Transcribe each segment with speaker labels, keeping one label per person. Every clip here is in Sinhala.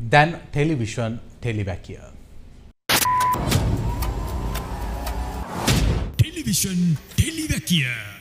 Speaker 1: than television televacuum. Television televacuum.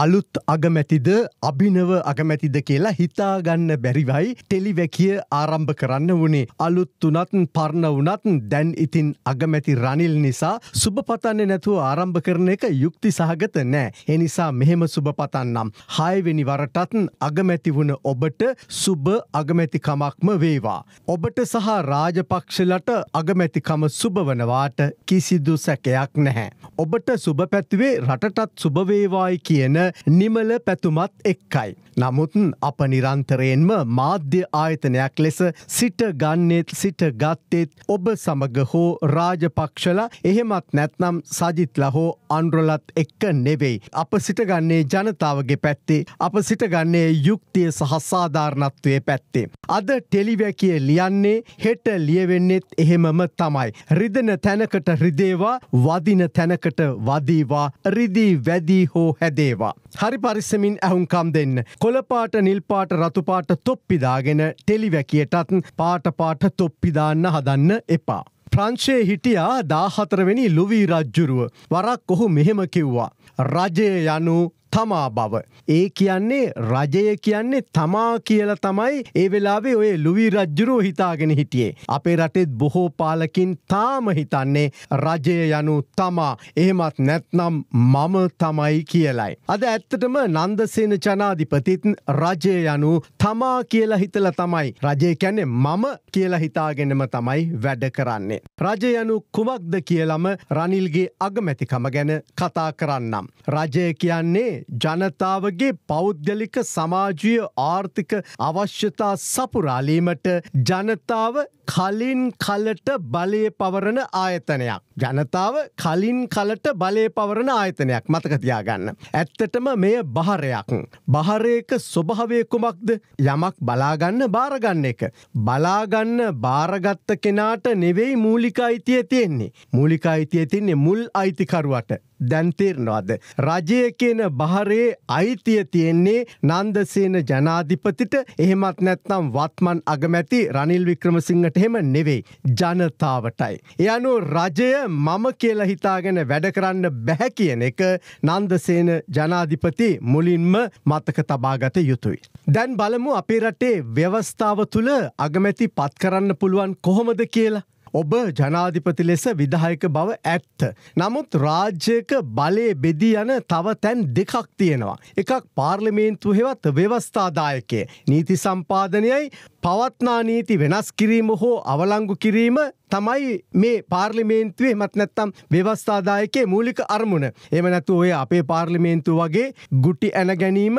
Speaker 1: අලුත් අගමැතිද අභිනව අගමැතිද කියලා හිතාගන්න බැරිවයි ටෙලිවැකිය ආරම්භ කරන්න වනේ අලුත් වනත්න් පරණ වනත්න් දැන් ඉතින් අගමැති රනිල් නිසා සුභපතන්නේ නැතුව ආරම්භ කරන එක යුක්ති සහගත නෑ එනිසා මෙහෙම සුභපතන්නම් හයවෙනි වරටත්න් අගමැති වුණ ඔබට සුභ අගමැතිකමක්ම වේවා. ඔබට සහ රාජපක්ෂලට අගමැතිකම සුභවනවාට කිසිදු සැකයක් නැහැ. ඔබට සුභ පැත්වේ රටටත් සුභවේවායි කියන නිමල පැතුමත් එක්කයි. නමුත් අප නිරන්තරයෙන්ම මාධ්‍ය ආයතනයක් ලෙස සිට ගන්නෙත් සිට ගත්තෙත් ඔබ සමග හෝ රාජපක්ෂලා එහෙමත් නැත්නම් සජිත්ලා හෝ අන්රලත් එක්ක නෙවෙයි. අප සිටගන්නේ ජනතාවගේ පැත්තේ අප සිටගන්නේ යුක්තිය සහ සාධාරණත්වය පැත්තේ. අද ටෙලිවැකිය ලියන්නේ හෙට ලියවෙන්නෙත් එහෙමම තමයි. රිදන තැනකට රිදේවා වදින තැනකට වදීවා රිදිී වැදී හෝ හැදේවා. හරි පරිස්සමින් ඇහුම්කම් දෙන්න. කොළපාට නිල්පාට රතුපාට තොප්පිදාගෙන ටෙලිවැකියටත් පාටපාට තොප්පිදාන්න හදන්න එපා. ප්‍රංශයේ හිටියා දාහතරවෙනි ලුවී රජ්ජුරුව වරක් ඔහු මෙහෙම කිව්වා. රජය යනු තමා බව. ඒ කියන්නේ රජය කියන්නේ තමා කියල තමයි ඒ වෙලාවේ ඔය ලුවී රජ්ජුරෝ හිතාගෙන හිටියේ. අපේ රටෙත් බොහෝ පාලකින් තාම හිතන්නේ රජය යනු තමා එහෙමත් නැත්නම් මම තමයි කියලයි. අද ඇත්තටම නන්දසේන ජනාධිපතිත් රජය යනු තමා කියලා හිතල තමයි. රජය කැනෙ මම කියලා හිතාගෙනම තමයි වැඩ කරන්නේ. රජයනු කුමක්ද කියලම රනිල්ගේ අගමැතිකම ගැන කතා කරන්නම්. රජය කියන්නේ ජනතාවගේ පෞද්ගලික සමාජීය ආර්ථික අවශ්‍යතා සපුරාලීමට ජනතාව කලින් කලට බලය පවරණ ආයතනයක්. ජනතාව කලින් කලට බලය පවරණ ආයතනයක් මතකතියාගන්න. ඇත්තටම මෙය බහරයක්. බහරයක ස්වභාවය කුමක්ද යමක් බලාගන්න භාරගන්න එක. බලාගන්න භාරගත්ත කෙනාට නෙවෙයි මූලික අයිතිය තියෙන්නේ. මූලික අයිතිය තින්නේ මුල් අයිතිකරුවට. දැන්තේරනවාද. රජය කියන බහරේ අයිතිය තියෙන්නේ නන්දසේන ජනාධිපතිට එහෙමත් නැත්නම් වත්මන් අගමැති රනිල් වික්‍රමසිංහට එහෙම නෙවෙයි ජනතාවටයි. එ අනුව රජය මම කියල හිතාගෙන වැඩ කරන්න බැහැ කියන එක නන්දසේන ජනාධිපති මුලින්ම මතක තබාගත යුතුයි. දැන් බලමු අපේ රටේ ව්‍යවස්ථාව තුළ අගමැති පත් කරන්න පුළුවන් කොහොමද කියලා. ඔබ ජනාධිපති ලෙස විදායක බව ඇත්ත. නමුත් රාජ්‍යක බලය බෙදී යන තව තැන් දෙකක් තියෙනවා. එකක් පාර්ලිමේන්තු හෙවත් ව්‍යවස්ථාදායකය. නීති සම්පාදනයයි පවත්නා නීති වෙනස් කිරීම හෝ අවලංගු කිරීම තමයි මේ පාර්ලිමේන්තුවේ මත් නැත්තම් ව්‍යවස්ථාදායකේ මූලික අරමුණ. එම නැතු ඔය අපේ පාර්ලිමේන්තු වගේ ගුටි ඇන ගැනීම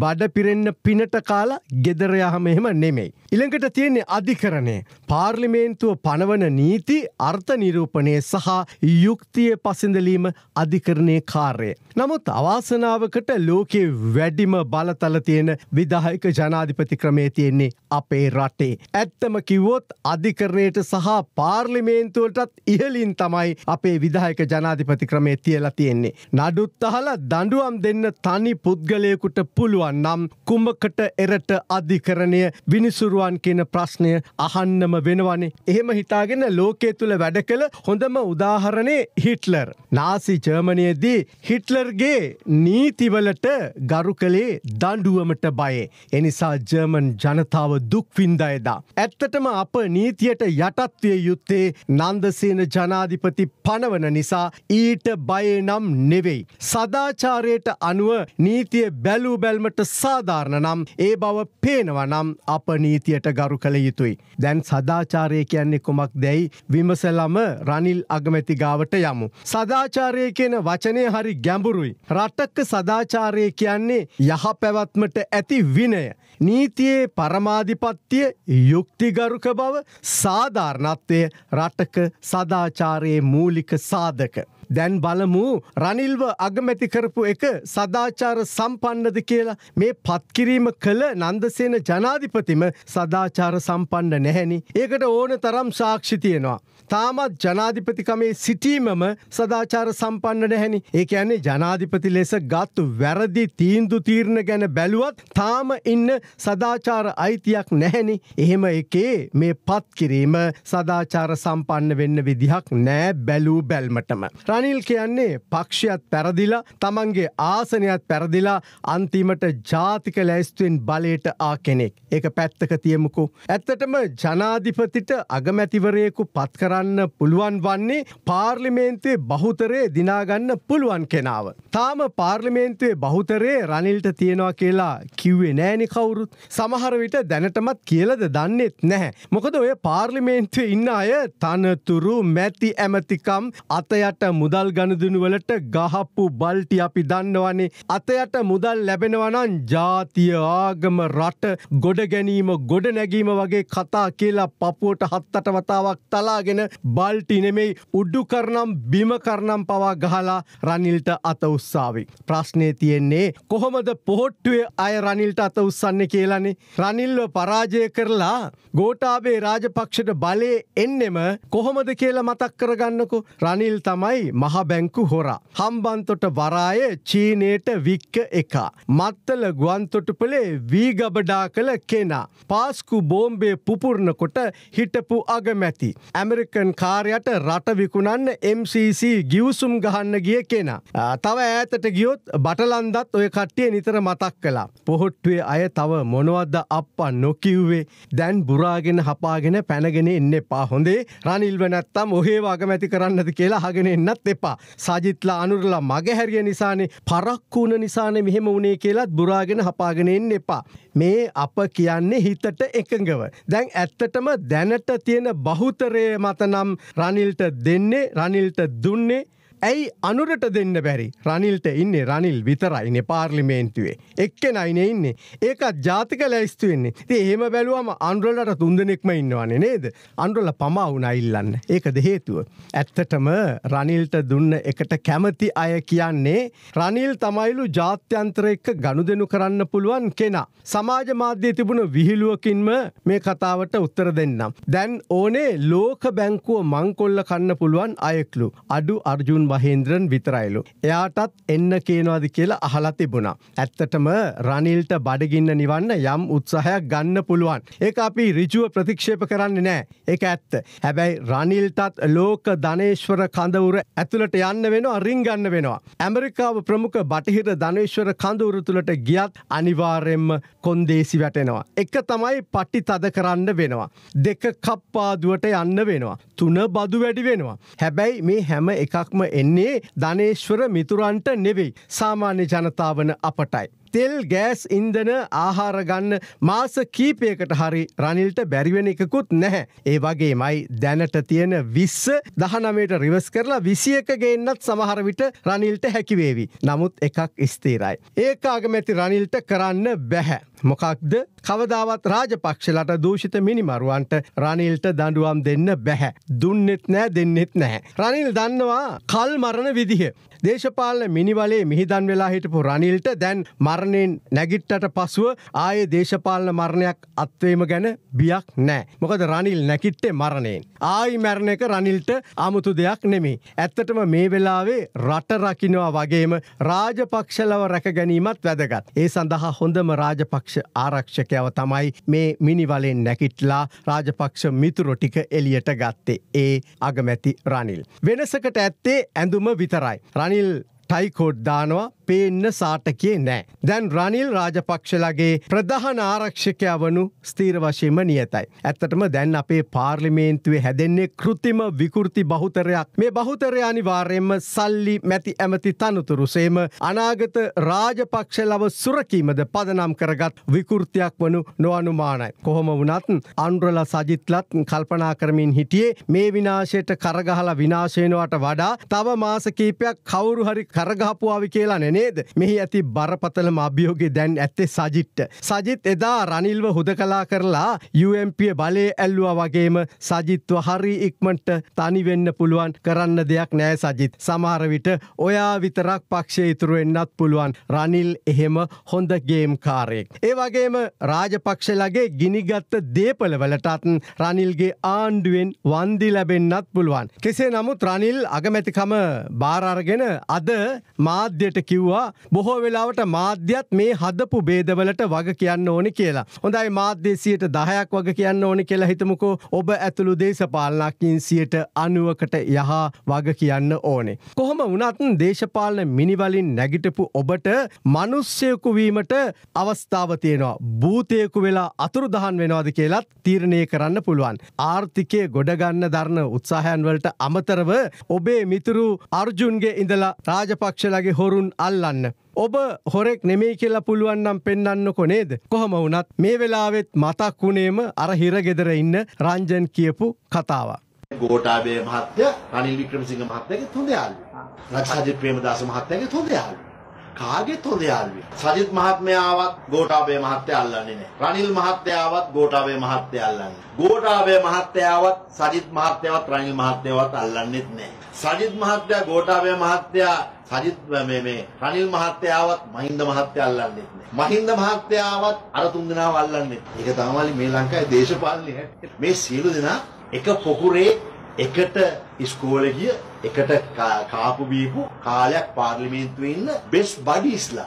Speaker 1: බඩ පිරෙන්න පිනට කාලා ගෙදරයහම එහෙම නෙමෙයි. ඉළඟට තියෙන්නේ අධිකරණය. පාර්ලිමේන්තුව පනවන නීති අර්ථ නිරූපණය සහ යුක්තිය පසිඳලීම අධිකරණය කාර්ය. නමුත් අවාසනාවකට ලෝකේ වැඩිම බලතල තියෙන විදාහයක ජනාධිපති ක්‍රමේ තියෙන්නේ අපේ රටේ. ඇත්තම කිව්වොත් අධිකරණයට සහ පාර්ලිමේන්තුවටත් ඉහලින් තමයි අපේ විදාහයක ජනාධිපති ක්‍රමේ තියලා තියෙන්නේ. නඩුත් අහලා දඩුවම් දෙන්න තනි පුද්ගලයකුට පුළුවන් නම් කුමකට එරට අධිකරණය විනිසුරුවන් කියන ප්‍රශ්නය අහන්නම වෙනවනේ එහෙම හිතාගෙන ගැන ලෝකයේ තුළ වැඩ කළ හොඳම උදාහරණේ හිට්ලර්. නාසි ජර්මණයේදී හිට්ලර්ගේ නීතිවලට ගරු කළේ දඩුවමට බයේ. එනිසා ජර්මන් ජනතාව දුක්වින්දයදා. ඇත්තටම අප නීතියට යටත්වය යුත්තේ නන්දසේන ජනාධිපති පනවන නිසා ඊට බය නම් නෙවෙයි. සදාචාරයට අනුව නීතිය බැලූ බැල්මට සාධාරණ නම් ඒ බව පේනවනම් අප නීතියට ගරු කළ යුතුයි. දැන් සදාචාරය කියන්නේ කොමක් ද දැයි විමසලම රනිල් අගමැති ගාවට යමු. සදාචාරය කියන වචනය හරි ගැඹුරුයි. රටක සදාචාරය කියන්නේ යහපැවත්මට ඇති විනය. නීතියේ පරමාධිපත්තිය යුක්තිගරුක බව සාධාරණත්වය රටක සදාචාරයේ මූලික සාධක. දැන් බලමු රනිල්ව අගමැති කරපු එක සදාචාර සම්පන්නද කියලා මේ පත්කිරීම කළ නන්දසේන ජනාධිපතිම සදාචාර සම්පන්න නැහැනි. ඒකට ඕන තරම් සාක්ෂි තියෙනවා. තාමත් ජනාධිපතිකමේ සිටීමම සදාචාර සම්පන්න නැහැනි. ඒක ඇන්නේ ජනාධිපති ලෙස ගත්තු වැරදි තීන්දු තීරණ ගැන බැලුවත් තාම ඉන්න සදාචාර අයිතියක් නැහැනි. එහෙම එකේ මේ පත්කිරීම සදාචාර සම්පන්න වෙන්න විදිහක් නෑ බැලූ බැල්මටම. අනිල් කියන්නේ පක්ෂයත් පැරදිලා තමන්ගේ ආසනයත් පැරදිලා අන්තිමට ජාතික ලැස්තුවෙන් බලයට ආ කෙනෙක්. ඒක පැත්තක තියමුකු. ඇත්තටම ජනාධිපතිට අගමැතිවරයෙකු පත්කරන්න පුළුවන් වන්නේ පාර්ලිමේන්තුවේ බහුතරේ දිනාගන්න පුළුවන් කෙනාව. තාම පාර්ලිමේන්තුවේ බහුතරේ රනිල්ට තියෙනවා කියලා කිව්වේ නෑනි කවුරුත් සමහර විට දැනටමත් කියලද දන්නෙත් නැහැ. මොකද ඔය පාර්ලිමේන්තුවේ ඉන්න අය තනතුරු මැති ඇමතිකම් අතයට මුද මුදල් ගණදනුවලට ගහප්පු බල්ටි අපි දන්නවනේ අතයට මුදල් ලැබෙනවනන් ජාතිය ආගම රට ගොඩ ගැනීම ගොඩ නැගීම වගේ කතා කියලා පපුුවට හත්තට වතාවක් තලාගෙන බල්ටි නෙමෙයි උඩ්ඩු කරනම් බිම කරනම් පවා ගහලා රනිල්ට අත උත්සාවි. ප්‍රශ්නය තියෙන්නේ කොහොමද පොහොට්ටුවේ අය රනිල්ට අත උත්සන්න කියලනේ රනිල්ව පරාජය කරලා ගෝටාබේ රාජපක්ෂට බලය එන්නෙම කොහොමද කියලා මතක් කරගන්නකු රනිල් තමයි මහබැංකු හොරා. හම්බන්තොට වරාය චීනයට වික්ක එක. මත්තල ගුවන්තොටුපලේ වීගබඩා කළ කෙනා. පාස්කු බෝම්බේ පුපුරණකොට හිටපු අගමැති. ඇමරිකන් කාරයට රට විකුණන්න MCC ගිවසුම් ගහන්න ගිය කෙනා. තව ඈතට ගියොත් බටලන්දත් ඔය කට්ටිය නිතර මතක් කලා. පොහොට්ටුවේ අය තව මොනවද අප්පා නොකිව්වේ දැන් බුරාගෙන හපාගෙන පැනගෙන එන්න එපා හොඳේ රනිල්ව නැත්තම් ඔහේ වගමැති කරන්නද කියලා හගෙන එන්නත් එපා සජිත්ලා අනුරලා මගහැරිය නිසානේ පරක්කුණ නිසානේ මෙහෙම වුණේ කියලත් බුරාගෙන හපාගෙන එන්න එපා. මේ අප කියන්නේ හිතට එකඟව. දැන් ඇත්තටම දැනට තියෙන බහුතරය මත නම් රනිල්ට දෙන්නේ රනිල්ට දුන්නේ ඇයි අනුරට දෙන්න බැරි රනිල්ට ඉන්න රනිල් විතරයින පාර්ලිමේන්තුවේ එක්කෙනයින ඉන්නේ ඒකත් ජාතික ලැස්තු වෙන්නේ ති එහෙම බැලුවම අන්ඩ්‍රලට තුන්දනෙක්ම ඉන්නවාන නේද අන්ඩ්‍රල පමවුන ඉල්ලන්න ඒකද හේතුව. ඇත්තටම රනිල්ට දුන්න එකට කැමති අය කියන්නේ රනිල් තමයිලු ජාත්‍යන්තර එක්ක ගණුදෙනු කරන්න පුළුවන් කෙනා. සමාජ මාධ්‍ය තිබුණ විහිලුවකින්ම මේ කතාවට උත්තර දෙන්නම්. දැන් ඕනේ ලෝක බැංකුව මංකොල්ල කන්න පුළුවන් අයෙක්ලු අඩු අර්ජුන් මහේන්ද්‍රන් විතරයිලු. එයාටත් එන්න කියනවාද කියලා අහලා තිබුණා. ඇත්තටම රනිල්ට බඩගින්න නිවන්න යම් උත්සාහයක් ගන්න පුළුවන්. ඒක අපි ඍජුව ප්‍රතික්ෂේප කරන්නේ නෑ. ඒක ඇත්ත. හැබැයි රනිල්ටත් ලෝක ධනේශ්වර කඳවුර ඇතුළට යන්න වෙනවා රින් ගන්න වෙනවා. ඇමරිකාව ප්‍රමුඛ බටහිර ධනේශ්වර කඳවුර තුළට ගියත් අනිවාර්යෙන්ම කොන්දේසි වැටෙනවා. එක තමයි පටි තද කරන්න වෙනවා. දෙක කප්පාදුවට යන්න වෙනවා. තුන බදු වැඩි වෙනවා. හැබැයි මේ හැම එකක්ම එ එන්නේ ධනේශ්වර මිතුරන්ට නෙවෙයි සාමාන්‍ය ජනතාවන අපටයි. තෙල් ගෑස් ඉන්දන ආහාරගන්න මාස කීපයකට හරි රනිල්ට බැරිවෙන එකකුත් නැහැ. ඒ වගේ මයි දැනට තියෙන විස්ස දහනමට රිවස් කරලා විසියක ගේන්නත් සමහරවිට රනිල්ට හැකිවේවි. නමුත් එකක් ස්තීරයි. ඒක අගමැති රනිල්ට කරන්න බැහැ. මොකක්ද කවදාවත් රාජපක්ෂලට දූෂිත මිනිමරුවන්ට රනිල්ට දඩුවම් දෙන්න බැහැ. දුන්නෙත් නෑ දෙන්නෙත් නැහැ. රනිල් දන්නවා කල් මරණ විදිහ. දේශපාලන මිනිවලේ මිහිදන් වෙලා හිටපු රනිල්ට දැන් මරණයෙන් නැගිට්ටට පසුව ආයේ දේශපාලන මරණයක් අත්වීම ගැන බියක් නෑ. මොකද රනිල් නැකිට්ටේ මරණයෙන්. ආයි මැරණ එක රනිල්ට අමුතු දෙයක් නෙමි. ඇත්තටම මේ වෙලාවේ රට රකිනවා වගේම රාජපක්ෂලව රැකගැනීමත් වැදගත්. ඒ සඳහා හොඳම රාජපක්ෂ ආරක්ෂකයව තමයි මේ මිනිවලෙන් නැකිට්ලා රාජපක්ෂ මිතුරො ටික එලියට ගත්තේ ඒ අගමැති රනිල්. වෙනසකට ඇත්තේ ඇඳුම විතරයි. අනිල් ටයිකෝඩ් දානවා පේන්න සාටකේ නෑ. දැන් රනිල් රාජපක්ෂලගේ ප්‍රධහන ආරක්ෂකය වනු ස්තීර වශයෙන්ම නියතයි. ඇත්තටම දැන් අපේ පාර්ලිමේන්තුවේ හැදෙන්නේ කෘතිම විකෘති බහුතරයක් මේ බහුතරය අනිවාර්යෙන්ම සල්ලි මැති ඇමති තනතුරුසේම අනාගත රාජපක්ෂලව සුරකීමද පදනම් කරගත් විකෘතියක් වනු නොවනුමානයි. කොහොම වනත් අන්ුරල සජිත්ලත් කල්පනා කරමින් හිටියේ මේ විනාශයට කරගහලා විනාශයනවට වඩා තව මාසකීපයක් කවුරු හරි කරගහපුවාවි කියලා නෙන නේද මෙහි ඇති බරපතලම අභියෝගෙ දැන් ඇත්තේ සජිට්ට. සජිත් එදා රනිල්ව හුද කලා කරලා UMPිය බලය ඇල්ලුවා වගේම සජිත්ව හරි ඉක්මට තනිවෙන්න පුළුවන් කරන්න දෙයක් නෑ සජිත් සමහරවිට ඔයා විතරක් පක්ෂය ඉතුරුවෙන්න්නත් පුළුවන් රනිල් එහෙම හොඳ ගේම් කාරයෙක්. ඒ වගේම රාජපක්ෂලගේ ගිනිගත්ත දේපලවලටත්න් රනිල්ගේ ආණ්ඩුවෙන් වන්දි ලැබෙන්න්නත් පුළුවන්. කෙසේ නමුත් රනිල් අගමැතිකම භාරර්ගෙන අද මාධ්‍යයට කිව්ව කිව්වා බොහෝ වෙලාවට මාධ්‍යත් මේ හදපු බේදවලට වග කියන්න ඕනි කියලා. හොඳයි මාධ්‍යසියට දහයක් වග කියන්න ඕනි කියලා හිතමුකෝ ඔබ ඇතුළු දේශපාලනකින් සියට අනුවකට යහා වග කියන්න ඕනේ. කොහොම වනත් දේශපාලන මිනිවලින් නැගිටපු ඔබට මනුස්්‍යයකු වීමට අවස්ථාව තියෙනවා. භූතයකු වෙලා අතුරුදහන් වෙනවාද කියලත් තීරණය කරන්න පුළුවන්. ආර්ථිකය ගොඩගන්න දරන උත්සාහයන් වලට අමතරව ඔබේ මිතුරු අර්ජුන්ගේ ඉඳලා රාජපක්ෂලගේ හොරුන් අල් අල්ලන්න. ඔබ හොරෙක් නෙමේ කියලා පුළුවන්නම් පෙන්න්නකො නේද. කොහම වුනත් මේ වෙලාවෙත් මතක් වුණේම අර හිරගෙදර ඉන්න රංජන් කියපු කතාව. ගෝටාබේ මහත්‍ය අනිල් වික්‍රමසිංහ මහත්තයගේ හොඳ යාළුවා. රක්ෂාජිත් ප්‍රේමදාස මහත්තයගේ හොඳ යාළුවා. කාගෙත් හොඳ යාළුවෙක්. සජිත් මහත්මයාවත් ගෝඨාභය මහත්තයා අල්ලන්නේ නැහැ. රනිල් මහත්තයාවත් ගෝඨාභය මහත්තයා අල්ලන්නේ. ගෝඨාභය මහත්තයාවත් සජිත් මහත්තයාවත් රනිල් මහත්තයාවත් අල්ලන්නේත් නැහැ. සජිත් මහත්තයා, ගෝඨාභය මහත්තයා, සජිත් මේ මේ රනිල් මහත්තයාවත් මහින්ද මහත්තයා අල්ලන්නේ නැහැ. මහින්ද මහත්තයාවත් අර තුන් දෙනාව අල්ලන්නේ. ඒක තමයි මේ ලංකාවේ දේශපාලනේ හැටි. මේ සියලු දෙනා එක පොකුරේ එකට ඉස්කෝලේ ගිය, එකට කාපු බීපු කාලයක් පාර්ලිමේන්තුවේ ඉන්න බෙස් බඩිස්ලා.